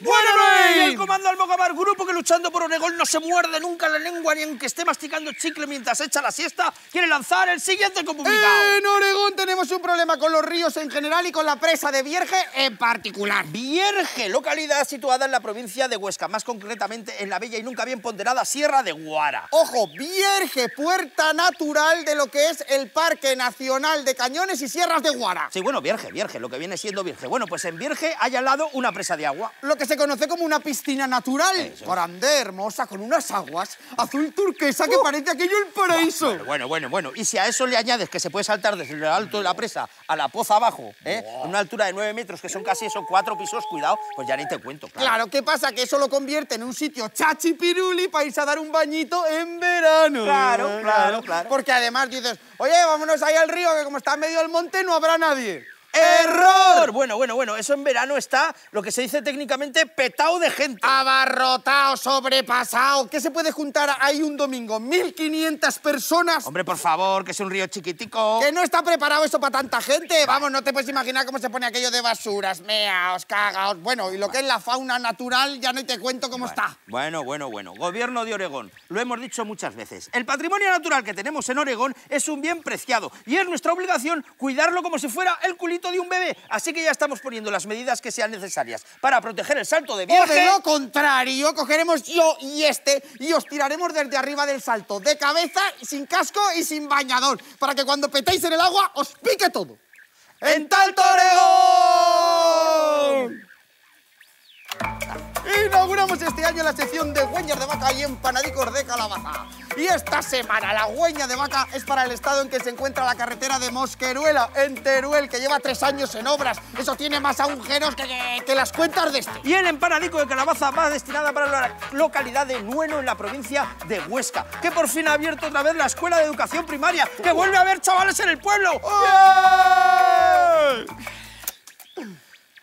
Bueno, no pues, el comando Almocamar, grupo que luchando por Oregón no se muerde nunca la lengua ni aunque esté masticando chicle mientras echa la siesta, quiere lanzar el siguiente comunicado. En Oregón un problema con los ríos en general y con la presa de Vierge en particular. Vierge, localidad situada en la provincia de Huesca, más concretamente en la bella y nunca bien ponderada Sierra de Guara. Ojo, Vierge, puerta natural de lo que es el Parque Nacional de Cañones y Sierras de Guara. Sí, bueno, Vierge, Vierge, lo que viene siendo Vierge. Bueno, pues en Vierge hay al lado una presa de agua. Lo que se conoce como una piscina natural. Eso. Grande, hermosa, con unas aguas azul turquesa que ¡Oh! parece aquello el paraíso. Bueno, bueno, bueno, Y si a eso le añades que se puede saltar desde el alto de la presa a la poza abajo, ¿eh? en una altura de 9 metros, que son casi esos cuatro pisos, cuidado, pues ya ni te cuento. Claro. claro, ¿qué pasa? Que eso lo convierte en un sitio chachipiruli para irse a dar un bañito en verano. Claro, claro, claro. Porque además dices, oye, vámonos ahí al río, que como está en medio del monte no habrá nadie. ¡Error! Bueno, bueno, bueno, eso en verano está lo que se dice técnicamente petado de gente. Abarrotao, sobrepasado. ¿Qué se puede juntar ahí un domingo? ¿1500 personas? Hombre, por favor, que es un río chiquitico. Que no está preparado eso para tanta gente. Vamos, no te puedes imaginar cómo se pone aquello de basuras, meaos, cagaos. Bueno, y lo que es la fauna natural ya no te cuento cómo está. Bueno, bueno, bueno. Gobierno de Oregón, lo hemos dicho muchas veces. El patrimonio natural que tenemos en Oregón es un bien preciado y es nuestra obligación cuidarlo como si fuera el culito de un bebé. Así que ya estamos poniendo las medidas que sean necesarias para proteger el salto de viaje. O de lo contrario, cogeremos yo y este y os tiraremos desde arriba del salto, de cabeza, sin casco y sin bañador, para que cuando petéis en el agua os pique todo. ¡En tal toreo! en la sección de hueñas de vaca y empanadicos de calabaza. Y esta semana la hueña de vaca es para el estado en que se encuentra la carretera de Mosqueruela, en Teruel, que lleva tres años en obras. Eso tiene más agujeros que, las cuentas de este. Y el empanadico de calabaza va destinada para la localidad de Nueno, en la provincia de Huesca, que por fin ha abierto otra vez la escuela de educación primaria, que oh. vuelve a haber chavales en el pueblo. Oh.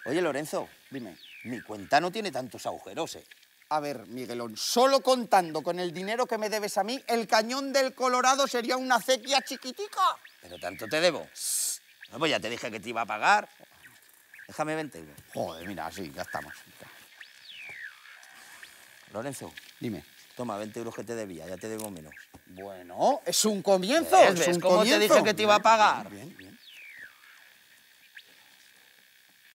Oye, Lorenzo, dime, mi cuenta no tiene tantos agujeros, ¿eh? A ver, Miguelón, solo contando con el dinero que me debes a mí, el cañón del Colorado sería una acequia chiquitica. Pero tanto te debo. pues ya te dije que te iba a pagar. Déjame 20 euros. Joder, mira, sí, ya estamos. Lorenzo. Dime. Toma, 20 euros que te debía, ya te debo menos. Bueno, es un comienzo, es ¿Cómo te dije que te iba a pagar?